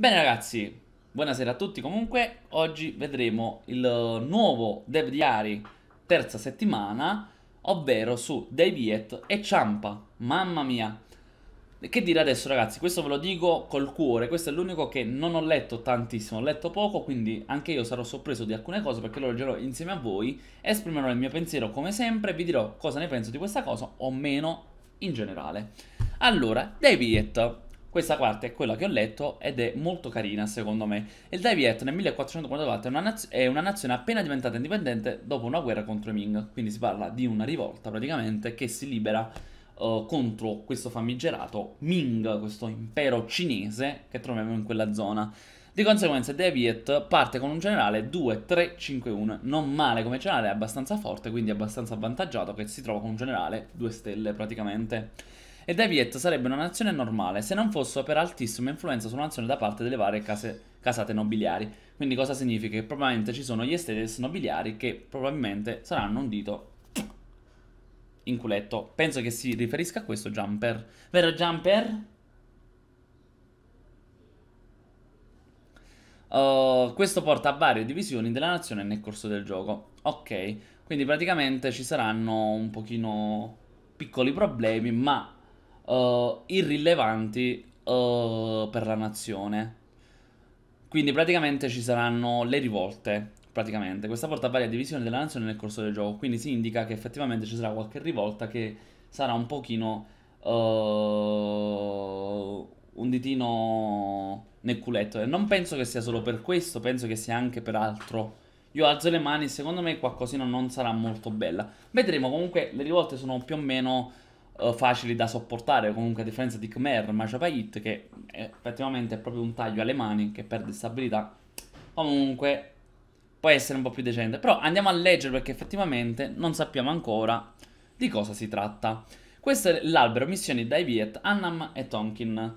Bene ragazzi, buonasera a tutti comunque, oggi vedremo il uh, nuovo Dev Diary terza settimana, ovvero su Dei Viet e Ciampa, mamma mia! Che dire adesso ragazzi, questo ve lo dico col cuore, questo è l'unico che non ho letto tantissimo, ho letto poco, quindi anche io sarò sorpreso di alcune cose perché lo leggerò insieme a voi, esprimerò il mio pensiero come sempre, vi dirò cosa ne penso di questa cosa o meno in generale. Allora, Dei Viet questa quarta è quella che ho letto ed è molto carina secondo me. Il Dai Viet nel 1444 è una, naz- è una, nazione appena diventata indipendente dopo una guerra contro i Ming, quindi si parla di una rivolta praticamente che si libera uh, contro questo famigerato Ming, questo impero cinese che troviamo in quella zona. Di conseguenza Dai Viet parte con un generale 2-3-5-1, non male come generale, è abbastanza forte, quindi è abbastanza avvantaggiato che si trova con un generale 2 stelle praticamente e Daviet sarebbe una nazione normale se non fosse per altissima influenza sulla nazione da parte delle varie case, casate nobiliari. Quindi cosa significa? Che probabilmente ci sono gli estates nobiliari che probabilmente saranno un dito in culetto. Penso che si riferisca a questo Jumper. Vero Jumper? Uh, questo porta a varie divisioni della nazione nel corso del gioco. Ok, quindi praticamente ci saranno un pochino piccoli problemi, ma uh, irrilevanti uh, per la nazione. Quindi praticamente ci saranno le rivolte, praticamente. Questa volta varia divisione della nazione nel corso del gioco, quindi si indica che effettivamente ci sarà qualche rivolta che sarà un pochino uh, un ditino nel culetto. E non penso che sia solo per questo, penso che sia anche per altro. Io alzo le mani, secondo me qualcosina non sarà molto bella. Vedremo, comunque le rivolte sono più o meno eh, facili da sopportare, comunque a differenza di Khmer, Majapahit, che effettivamente è proprio un taglio alle mani che perde stabilità. Comunque può essere un po' più decente. Però andiamo a leggere perché effettivamente non sappiamo ancora di cosa si tratta. Questo è l'albero missioni dai Viet, Annam e Tonkin.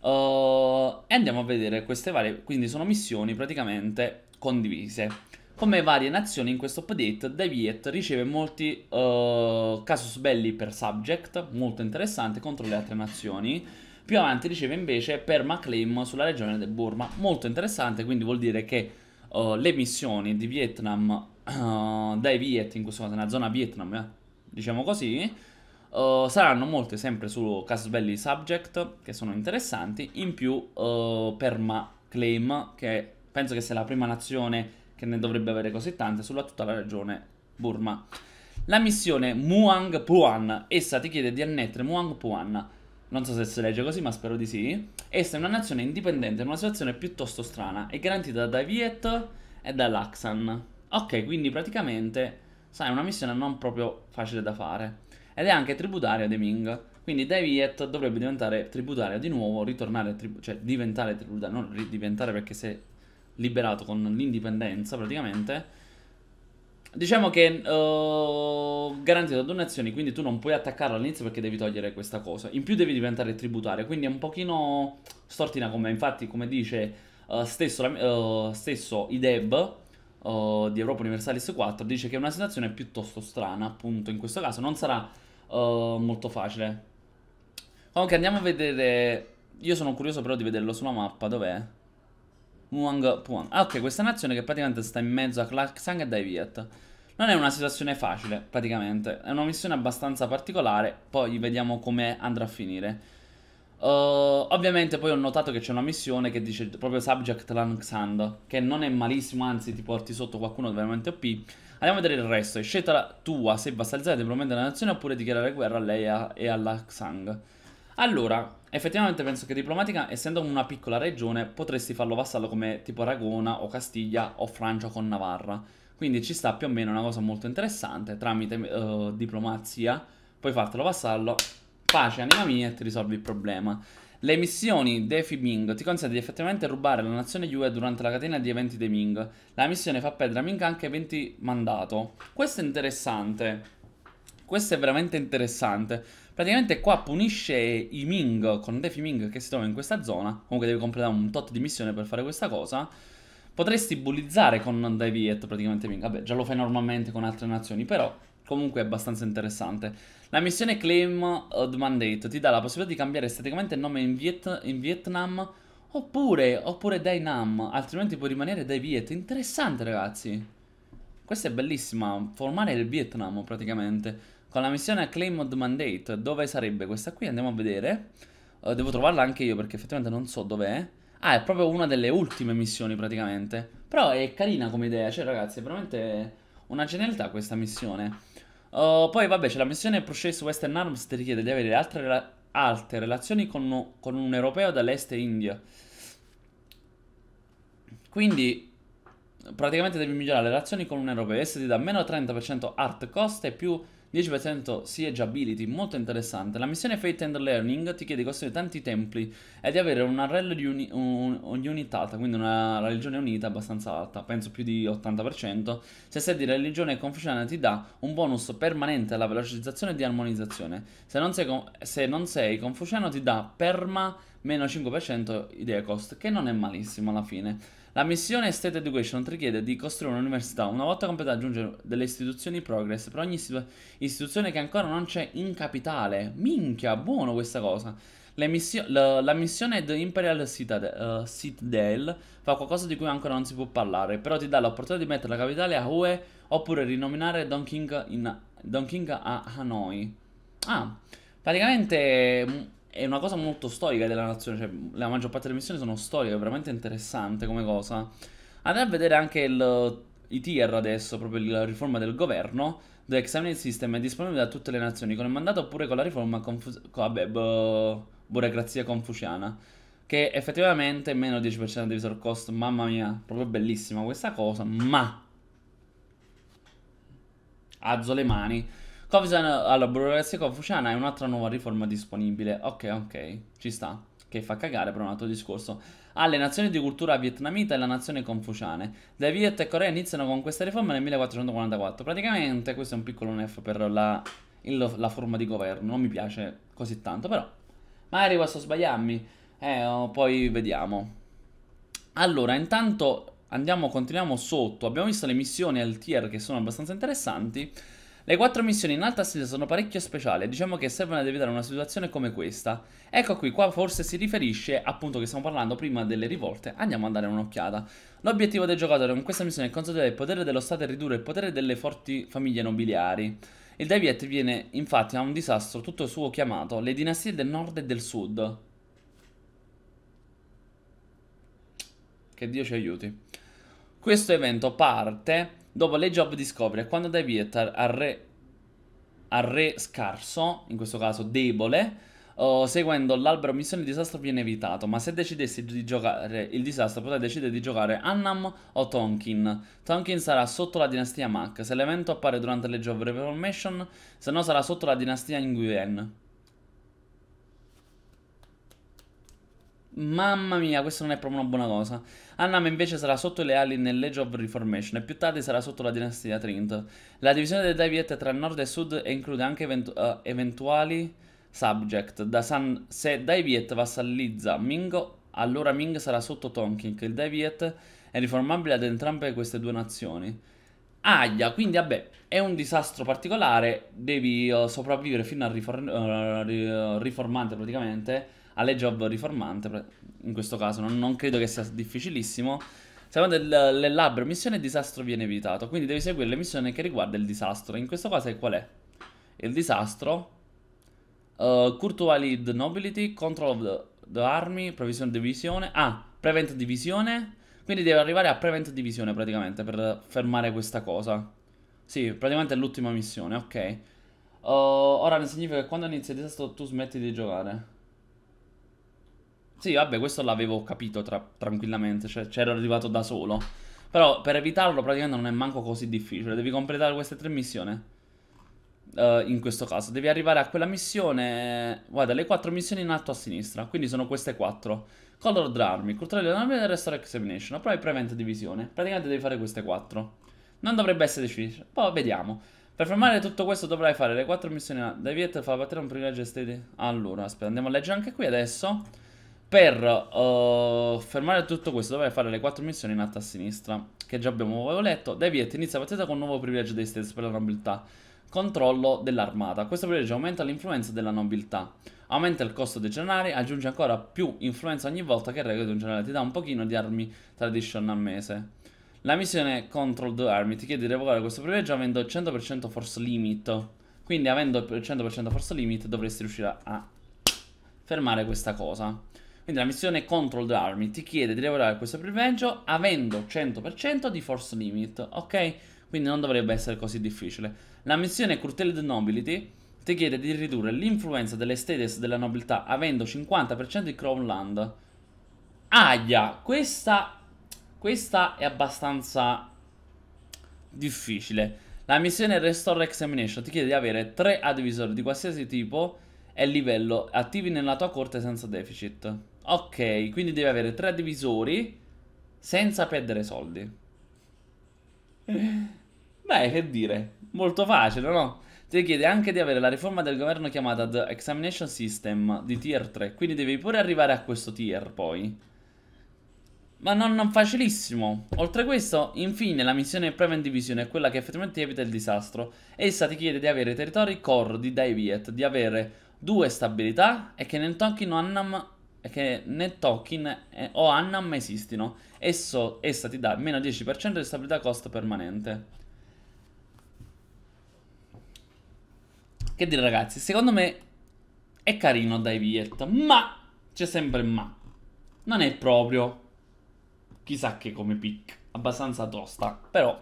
Uh, e andiamo a vedere queste varie, quindi sono missioni praticamente condivise. Come varie nazioni in questo update, Deviet riceve molti uh, casus belli per subject, molto interessante, contro le altre nazioni. Più avanti riceve invece permaclaim sulla regione del Burma, molto interessante, quindi vuol dire che uh, le missioni di Vietnam, uh, dai Viet, in questo caso nella zona Vietnam, eh, diciamo così, Uh, saranno molte sempre su casus belli subject che sono interessanti in più uh, perma claim che penso che sia la prima nazione che ne dovrebbe avere così tante, sulla tutta la regione Burma. La missione Muang Puan, essa ti chiede di annettere Muang Puan, non so se si legge così ma spero di sì, essa è una nazione indipendente in una situazione piuttosto strana, è garantita dai Viet e dall'Axan. Ok, quindi praticamente, sai, è una missione non proprio facile da fare, ed è anche tributaria dei Ming, quindi dai Viet dovrebbe diventare tributaria di nuovo, ritornare tributaria, cioè diventare tributaria, non ridiventare perché se liberato con l'indipendenza praticamente. Diciamo che uh, garantito da donazioni, quindi tu non puoi attaccarlo all'inizio perché devi togliere questa cosa. In più devi diventare tributario, quindi è un pochino stortina come infatti, come dice uh, stesso, uh, stesso IDEB uh, di Europa Universalis 4, dice che è una situazione piuttosto strana, appunto in questo caso non sarà molto facile. Comunque andiamo a vedere, io sono curioso però di vederlo sulla mappa, dov'è? Muang Puang. Ah, ok, questa nazione che praticamente sta in mezzo a Klaxang e Dai Viet. Non è una situazione facile, praticamente. È una missione abbastanza particolare, poi vediamo come andrà a finire. Uh, ovviamente poi ho notato che c'è una missione che dice proprio Subject Lanxand, che non è malissimo, anzi ti porti sotto qualcuno veramente OP. Andiamo a vedere il resto. È scelta tua se vassalizzare diplomamente la nazione oppure dichiarare guerra a lei e alla Lanxang. Allora, effettivamente penso che Diplomatica, essendo una piccola regione, potresti farlo vassallo come tipo Aragona o Castiglia o Francia con Navarra. Quindi ci sta più o meno una cosa molto interessante, tramite uh, diplomazia puoi fartelo vassallo, pace anima mia e ti risolvi il problema. Le missioni Defi Ming ti consente di effettivamente rubare la nazione Yue durante la catena di eventi dei Ming. La missione fa perdere a Ming anche 20 mandato. Questo è interessante. Questo è veramente interessante. Praticamente qua punisce i Ming, con Defi Ming che si trova in questa zona. Comunque devi completare un tot di missione per fare questa cosa. Potresti bullizzare con dai Viet praticamente Ming. Vabbè, già lo fai normalmente con altre nazioni, però comunque è abbastanza interessante. La missione Claim the Mandate ti dà la possibilità di cambiare esteticamente il nome in, Viet in Vietnam oppure, oppure Dai Nam, altrimenti puoi rimanere Dai Viet. Interessante ragazzi. Questa è bellissima, formare il Vietnam praticamente con la missione Claimed Mandate. Dove sarebbe questa qui? Andiamo a vedere. Uh, devo trovarla anche io perché effettivamente non so dov'è. Ah, è proprio una delle ultime missioni praticamente. Però è carina come idea, cioè ragazzi, è veramente una genialità questa missione. Uh, poi vabbè, c'è la missione Process Western Arms ti richiede di avere altre, rela altre relazioni con, con un europeo dall'est India. Quindi praticamente devi migliorare le relazioni con un europeo. Questo ti dà meno 30% art cost e più 10% Siege Ability, molto interessante. La missione Fate and Learning ti chiede di costruire tanti templi e di avere una arrello di uni, un, un unitata, quindi una religione unita abbastanza alta, penso più di 80%. Se sei di religione confuciana ti dà un bonus permanente alla velocizzazione e di armonizzazione. Se non sei, se non sei confuciano ti dà perma meno 5% idea cost, che non è malissimo alla fine. La missione State Education richiede di costruire un'università una volta completata aggiungere delle istituzioni progress per ogni istitu- istituzione che ancora non c'è in capitale. Minchia, buono questa cosa. Misio- la, la, missione The Imperial Citadel, uh, eh, Citadel fa qualcosa di cui ancora non si può parlare, però ti dà l'opportunità di mettere la capitale a UE oppure rinominare Don King, in, Don King a Hanoi. Ah, praticamente mm, è una cosa molto storica della nazione, cioè la maggior parte delle missioni sono storiche, è veramente interessante come cosa. Andrei a vedere anche il, i tier adesso, proprio la riforma del governo, dove Examine System è disponibile da tutte le nazioni, con il mandato oppure con la riforma confus- vabbè, boh, burocrazia confuciana, che effettivamente è meno 10% di visor cost, mamma mia, proprio bellissima questa cosa, ma... Azzo le mani Kovzan alla burocrazia confuciana è un'altra nuova riforma disponibile. Ok, ok, ci sta. Che fa cagare per un altro discorso. Ha ah, le nazioni di cultura vietnamita e la nazione confuciane. Da Viet e Corea iniziano con questa riforma nel 1444. Praticamente questo è un piccolo nef per la, il, la forma di governo. Non mi piace così tanto, però. Magari posso sbagliarmi. Eh, oh, poi vediamo. Allora, intanto andiamo, continuiamo sotto. Abbiamo visto le missioni al tier che sono abbastanza interessanti. Le quattro missioni in alta stile sono parecchio speciali, diciamo che servono ad evitare una situazione come questa. Ecco qui, qua forse si riferisce appunto che stiamo parlando prima delle rivolte, andiamo a dare un'occhiata. L'obiettivo del giocatore con questa missione è consolidare il potere dello Stato e ridurre il potere delle forti famiglie nobiliari. Il Daviet viene infatti a un disastro tutto suo chiamato le dinastie del nord e del sud. Che Dio ci aiuti. Questo evento parte dopo le job discovery e quando dai vita al re, al re scarso, in questo caso debole, Oh, seguendo l'albero missione il disastro viene evitato, ma se decidessi di giocare il disastro potrai decidere di giocare Annam o Tonkin. Tonkin sarà sotto la dinastia Mac, se l'evento appare durante le Age of Reformation, se no sarà sotto la dinastia Nguyen. Mamma mia, questa non è proprio una buona cosa. Annam invece sarà sotto le ali nell'Age of Reformation e più tardi sarà sotto la dinastia Trint. La divisione dei Daviet tra nord e sud include anche eventu uh, eh, eventuali subject. Da San se Daviet vassallizza Mingo, allora Ming sarà sotto Tonkin. Il Daviet è riformabile ad entrambe queste due nazioni. Aia, quindi vabbè, è un disastro particolare, devi uh, sopravvivere fino al rifor uh, eh, riformante praticamente alle job riformante, in questo caso non, non credo che sia difficilissimo. Secondo il, le labbra, missione disastro viene evitato, quindi devi seguire le missioni che riguarda il disastro. In questo caso è qual è? Il disastro, uh, eh, Courtois Lead Nobility, Control of the, the Army, Provision Divisione, ah, Prevent Divisione, quindi devi arrivare a Prevent Divisione praticamente per fermare questa cosa. Sì, praticamente è l'ultima missione, ok. Uh, ora significa che quando inizia il disastro tu smetti di giocare. Sì, vabbè, questo l'avevo capito tra tranquillamente, cioè c'era arrivato da solo. Però per evitarlo praticamente non è manco così difficile, devi completare queste tre missioni. Uh, in questo caso, devi arrivare a quella missione, eh, guarda, le quattro missioni in alto a sinistra, quindi sono queste quattro. Color Drarmi, Culturale Economia e Restore Examination, Prove Prevent Divisione. Praticamente devi fare queste quattro. Non dovrebbe essere difficile, poi vediamo. Per fermare tutto questo dovrai fare le quattro missioni. Devi fare partire un privilegio estedi. Allora, aspetta, andiamo a leggere anche qui adesso. Per uh, fermare tutto questo dovrei fare le 4 missioni in alto a sinistra Che già abbiamo letto Deviet inizia partita con un nuovo privilegio dei stessi per la nobiltà Controllo dell'armata Questo privilegio aumenta l'influenza della nobiltà Aumenta il costo dei generali Aggiunge ancora più influenza ogni volta che il regolo di un generale Ti dà un pochino di armi tradition a mese La missione Control the Army ti chiede di revocare questo privilegio avendo il 100% force limit Quindi avendo il 100% force limit dovresti riuscire a fermare questa cosa quindi la missione Control the Army ti chiede di lavorare questo privilegio avendo 100% di Force Limit, ok? Quindi non dovrebbe essere così difficile. La missione Curtailed Nobility ti chiede di ridurre l'influenza delle status della nobiltà avendo 50% di Crown Land. Aia, questa, questa è abbastanza difficile. La missione Restore Examination ti chiede di avere 3 advisor di qualsiasi tipo e livello attivi nella tua corte senza deficit. Ok, quindi devi avere tre divisori senza perdere soldi. Beh, che dire, molto facile, no? Ti chiede anche di avere la riforma del governo chiamata The Examination System di Tier 3, quindi devi pure arrivare a questo tier poi. Ma non, non facilissimo. Oltre a questo, infine, la missione Prevent Division è quella che effettivamente evita il disastro. Essa ti chiede di avere territori core di Dai Viet, di avere due stabilità e che Nentonki non hanno che né token eh, o Annam esistono. Esso, essa ti dà meno 10% di stabilità costo permanente. Che dire ragazzi, secondo me è carino dai Viet, ma c'è sempre ma. Non è proprio chissà che come pick, abbastanza tosta, però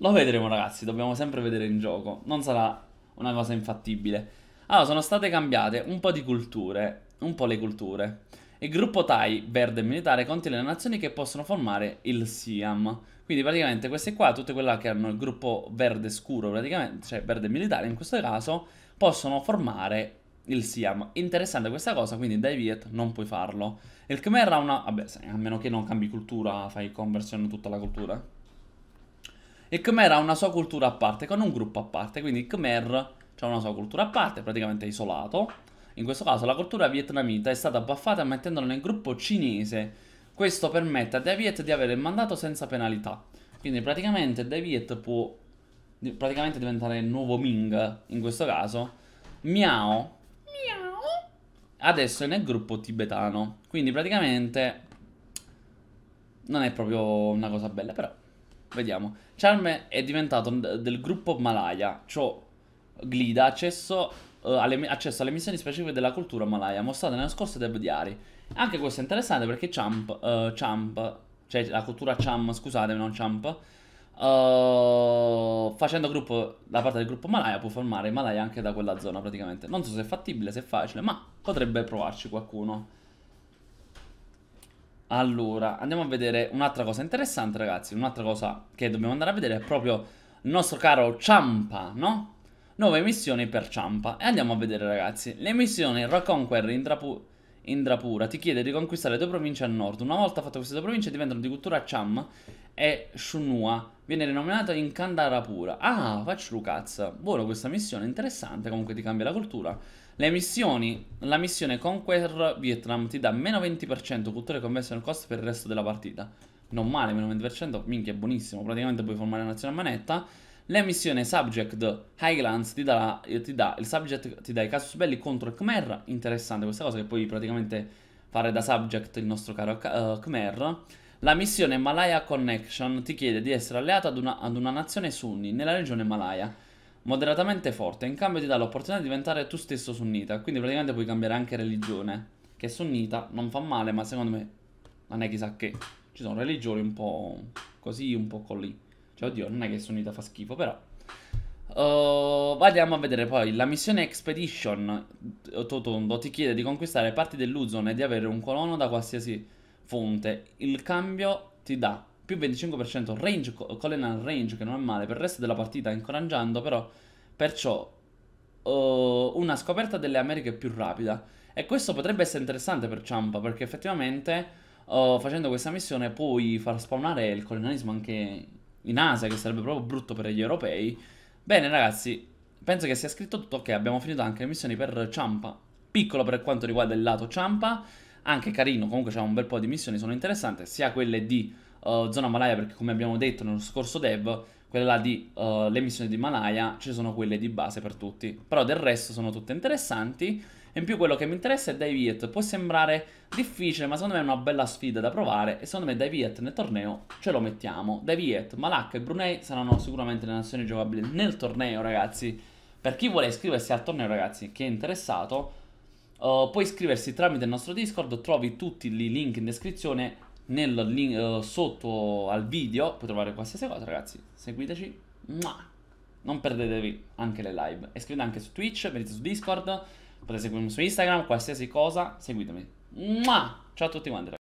lo vedremo ragazzi, dobbiamo sempre vedere in gioco, non sarà una cosa infattibile. Allora, sono state cambiate un po' di culture, un po' le culture. Il gruppo Thai, verde militare, contiene le nazioni che possono formare il SIAM. Quindi praticamente queste qua, tutte quelle che hanno il gruppo verde scuro, praticamente, cioè verde militare in questo caso, possono formare il Siam. Interessante questa cosa, quindi dai Viet non puoi farlo. Il Khmer ha una... vabbè, a meno che non cambi cultura, fai conversione tutta la cultura. Il Khmer ha una sua cultura a parte, con un gruppo a parte, quindi il Khmer c'è una sua cultura a parte, praticamente isolato. In questo caso la cultura vietnamita è stata abbaffata mettendola nel gruppo cinese. Questo permette a Daviet di avere il mandato senza penalità. Quindi praticamente Daviet può praticamente diventare il nuovo Ming in questo caso. Miao. Miao. Adesso è nel gruppo tibetano. Quindi praticamente non è proprio una cosa bella, però vediamo. Charme è diventato del gruppo Malaya, cioè Glida, accesso, uh, alle, accesso alle missioni specifiche della cultura malaya mostrate nella scorsa Deb Diary. Anche questo è interessante perché Champ, uh, Champ, cioè la cultura Cham, scusatemi, non Champ, Uh, facendo gruppo da parte del gruppo Malaya può formare Malaya anche da quella zona praticamente. Non so se è fattibile, se è facile, ma potrebbe provarci qualcuno. Allora, andiamo a vedere un'altra cosa interessante, ragazzi. Un'altra cosa che dobbiamo andare a vedere è proprio il nostro caro Ciampa, no? nuove missioni per Ciampa. E andiamo a vedere ragazzi, le missioni Raconquer Indrapu Indrapura ti chiede di conquistare due province a nord. Una volta fatte queste due province diventano di cultura Cham e Shunua. Viene rinominato in Kandarapura. Ah, faccio cazzo. Buono questa missione, interessante, comunque ti cambia la cultura. Le missioni, la missione Conquer Vietnam ti dà meno 20% cultura e conversion cost per il resto della partita. Non male, meno 20%, minchia, è buonissimo. Praticamente puoi formare una nazione a manetta. La missione Subject Highlands ti dà, eh, ti dà, il subject ti dà i casus belli contro Khmer, interessante questa cosa che puoi praticamente fare da subject il nostro caro uh, Khmer. La missione Malaya Connection ti chiede di essere alleato ad una, ad una nazione sunni nella regione Malaya, moderatamente forte, in cambio ti dà l'opportunità di diventare tu stesso sunnita, quindi praticamente puoi cambiare anche religione, che sunnita non fa male, ma secondo me non è chissà che, ci sono religioni un po' così, un po' così. Cioè, oddio, non è che sono unita fa schifo, però. Uh, oh, andiamo a vedere poi la missione Expedition eh, Totondo ti chiede di conquistare parti dell'Uzon e di avere un colono da qualsiasi fonte. Il cambio ti dà più 25% range, colonel range che non è male per il resto della partita, incoraggiando però perciò uh, una scoperta delle Americhe più rapida. E questo potrebbe essere interessante per Ciampa perché effettivamente uh, facendo questa missione puoi far spawnare il colonialismo anche in Asia, che sarebbe proprio brutto per gli europei. Bene ragazzi, penso che sia scritto tutto, ok, abbiamo finito anche le missioni per Ciampa, piccolo per quanto riguarda il lato Ciampa, anche carino, comunque c'è un bel po' di missioni, sono interessanti, sia quelle di uh, zona Malaya, perché come abbiamo detto nello scorso dev, quella di uh, le missioni di Malaya, ci sono quelle di base per tutti, però del resto sono tutte interessanti, e in più quello che mi interessa è Dai Viet. Può sembrare difficile, ma secondo me è una bella sfida da provare. E secondo me Dai Viet nel torneo ce lo mettiamo. Dai Viet, Malak e Brunei saranno sicuramente le nazioni giocabili nel torneo, ragazzi. Per chi vuole iscriversi al torneo, ragazzi, che è interessato, uh, eh, puoi iscriversi tramite il nostro Discord. Trovi tutti i link in descrizione. Nel link, uh, sotto al video puoi trovare qualsiasi cosa, ragazzi. Seguiteci. Ma non perdetevi anche le live. E scrivete anche su Twitch, venite su Discord. Potete seguirmi su Instagram, qualsiasi cosa, seguitemi. Ciao a tutti quanti.